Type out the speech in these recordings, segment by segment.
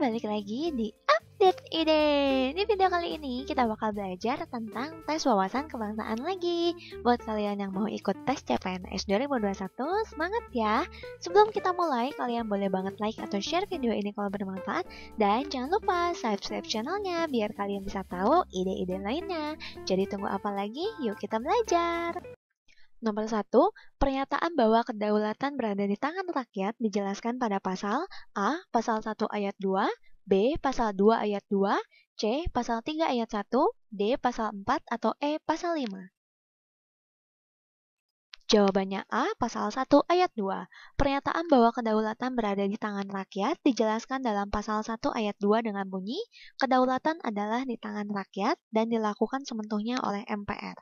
balik lagi di Update Ide. Di video kali ini kita bakal belajar tentang tes wawasan kebangsaan lagi. Buat kalian yang mau ikut tes CPNS 2021, semangat ya. Sebelum kita mulai, kalian boleh banget like atau share video ini kalau bermanfaat dan jangan lupa subscribe channelnya biar kalian bisa tahu ide-ide lainnya. Jadi tunggu apa lagi? Yuk kita belajar. Nomor satu, pernyataan bahwa kedaulatan berada di tangan rakyat dijelaskan pada pasal A, pasal 1 ayat 2, B, pasal 2 ayat 2, C, pasal 3 ayat 1, D, pasal 4, atau E, pasal 5. Jawabannya A, pasal 1 ayat 2. Pernyataan bahwa kedaulatan berada di tangan rakyat dijelaskan dalam pasal 1 ayat 2 dengan bunyi, kedaulatan adalah di tangan rakyat dan dilakukan sementuhnya oleh MPR.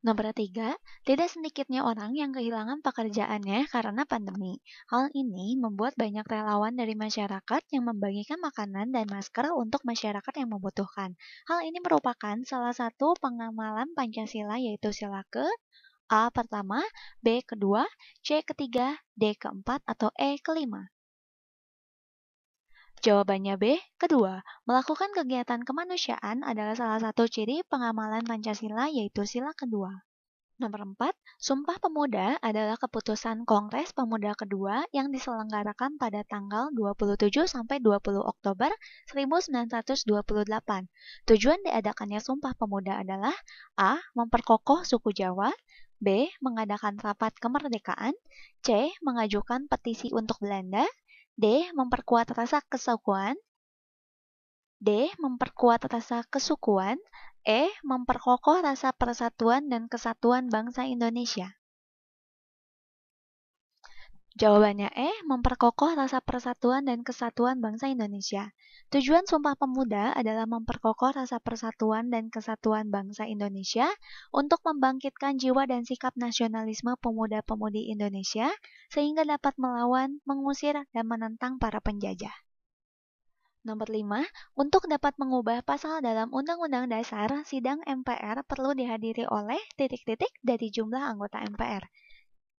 Nomor tiga, tidak sedikitnya orang yang kehilangan pekerjaannya karena pandemi. Hal ini membuat banyak relawan dari masyarakat yang membagikan makanan dan masker untuk masyarakat yang membutuhkan. Hal ini merupakan salah satu pengamalan Pancasila yaitu sila ke A pertama, B kedua, C ketiga, D keempat, atau E kelima. Jawabannya B. Kedua, melakukan kegiatan kemanusiaan adalah salah satu ciri pengamalan Pancasila yaitu sila kedua. Nomor 4, Sumpah Pemuda adalah keputusan Kongres Pemuda kedua yang diselenggarakan pada tanggal 27 sampai 20 Oktober 1928. Tujuan diadakannya Sumpah Pemuda adalah A. memperkokoh suku Jawa, B. mengadakan rapat kemerdekaan, C. mengajukan petisi untuk Belanda, D. Memperkuat rasa kesukuan. D. Memperkuat rasa kesukuan. E. Memperkokoh rasa persatuan dan kesatuan bangsa Indonesia. Jawabannya E, memperkokoh rasa persatuan dan kesatuan bangsa Indonesia. Tujuan Sumpah Pemuda adalah memperkokoh rasa persatuan dan kesatuan bangsa Indonesia untuk membangkitkan jiwa dan sikap nasionalisme pemuda-pemudi Indonesia sehingga dapat melawan, mengusir, dan menentang para penjajah. Nomor 5, untuk dapat mengubah pasal dalam Undang-Undang Dasar, sidang MPR perlu dihadiri oleh titik-titik dari jumlah anggota MPR.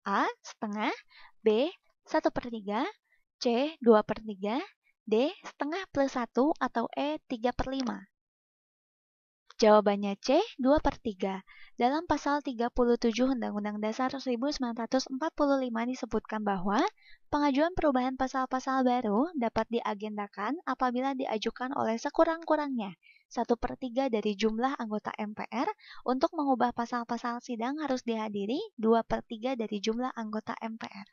A setengah, B 1 per 3, C 2 per 3, D setengah plus 1 atau E 3 per 5. Jawabannya C, 2 per 3. Dalam pasal 37 Undang-Undang Dasar 1945 disebutkan bahwa pengajuan perubahan pasal-pasal baru dapat diagendakan apabila diajukan oleh sekurang-kurangnya 1 per 3 dari jumlah anggota MPR. Untuk mengubah pasal-pasal sidang harus dihadiri 2 per 3 dari jumlah anggota MPR.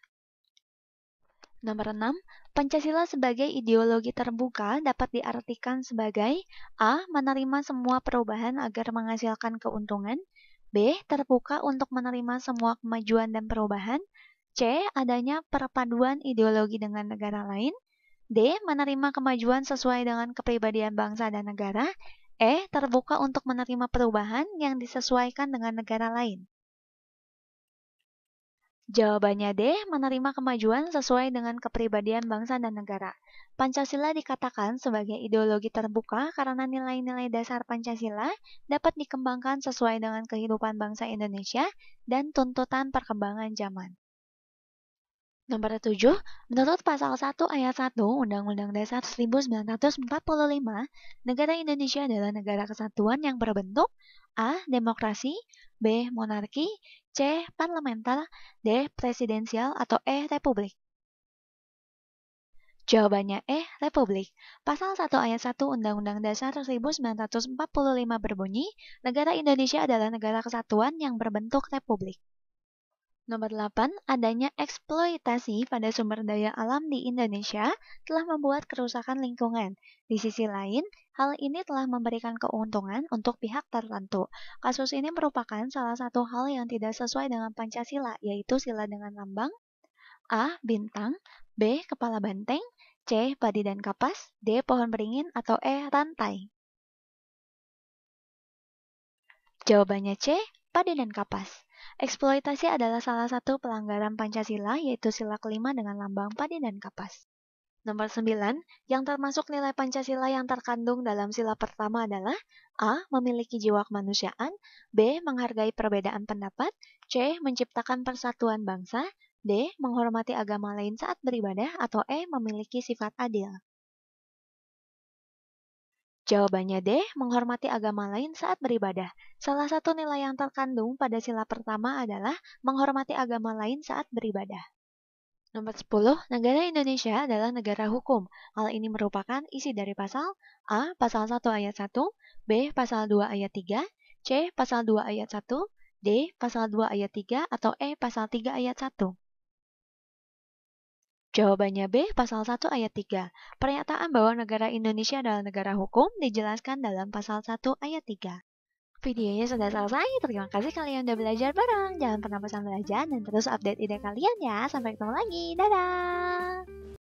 Nomor 6, Pancasila sebagai ideologi terbuka dapat diartikan sebagai A. menerima semua perubahan agar menghasilkan keuntungan, B. terbuka untuk menerima semua kemajuan dan perubahan, C. adanya perpaduan ideologi dengan negara lain, D. Menerima kemajuan sesuai dengan kepribadian bangsa dan negara. E. Terbuka untuk menerima perubahan yang disesuaikan dengan negara lain. Jawabannya D. Menerima kemajuan sesuai dengan kepribadian bangsa dan negara. Pancasila dikatakan sebagai ideologi terbuka karena nilai-nilai dasar Pancasila dapat dikembangkan sesuai dengan kehidupan bangsa Indonesia dan tuntutan perkembangan zaman. Nomor 7, menurut pasal 1 ayat 1 Undang-Undang Dasar 1945, negara Indonesia adalah negara kesatuan yang berbentuk A. Demokrasi B. Monarki C. Parlemental, D. Presidensial atau E. Republik Jawabannya E. Republik. Pasal 1 ayat 1 Undang-Undang Dasar 1945 berbunyi, negara Indonesia adalah negara kesatuan yang berbentuk republik. Nomor 8, adanya eksploitasi pada sumber daya alam di Indonesia telah membuat kerusakan lingkungan. Di sisi lain, hal ini telah memberikan keuntungan untuk pihak tertentu. Kasus ini merupakan salah satu hal yang tidak sesuai dengan Pancasila, yaitu sila dengan lambang A. Bintang B. Kepala banteng C. Padi dan kapas D. Pohon beringin atau E. Rantai Jawabannya C. Padi dan kapas Eksploitasi adalah salah satu pelanggaran Pancasila yaitu sila kelima dengan lambang padi dan kapas. Nomor 9, yang termasuk nilai Pancasila yang terkandung dalam sila pertama adalah A. Memiliki jiwa kemanusiaan B. Menghargai perbedaan pendapat C. Menciptakan persatuan bangsa D. Menghormati agama lain saat beribadah atau E. Memiliki sifat adil. Jawabannya D, menghormati agama lain saat beribadah. Salah satu nilai yang terkandung pada sila pertama adalah menghormati agama lain saat beribadah. Nomor 10, negara Indonesia adalah negara hukum. Hal ini merupakan isi dari pasal A, pasal 1 ayat 1, B, pasal 2 ayat 3, C, pasal 2 ayat 1, D, pasal 2 ayat 3, atau E, pasal 3 ayat 1. Jawabannya B, pasal 1 ayat 3. Pernyataan bahwa negara Indonesia adalah negara hukum dijelaskan dalam pasal 1 ayat 3. Videonya sudah selesai, terima kasih kalian udah belajar bareng. Jangan pernah pesan belajar dan terus update ide kalian ya. Sampai ketemu lagi, dadah!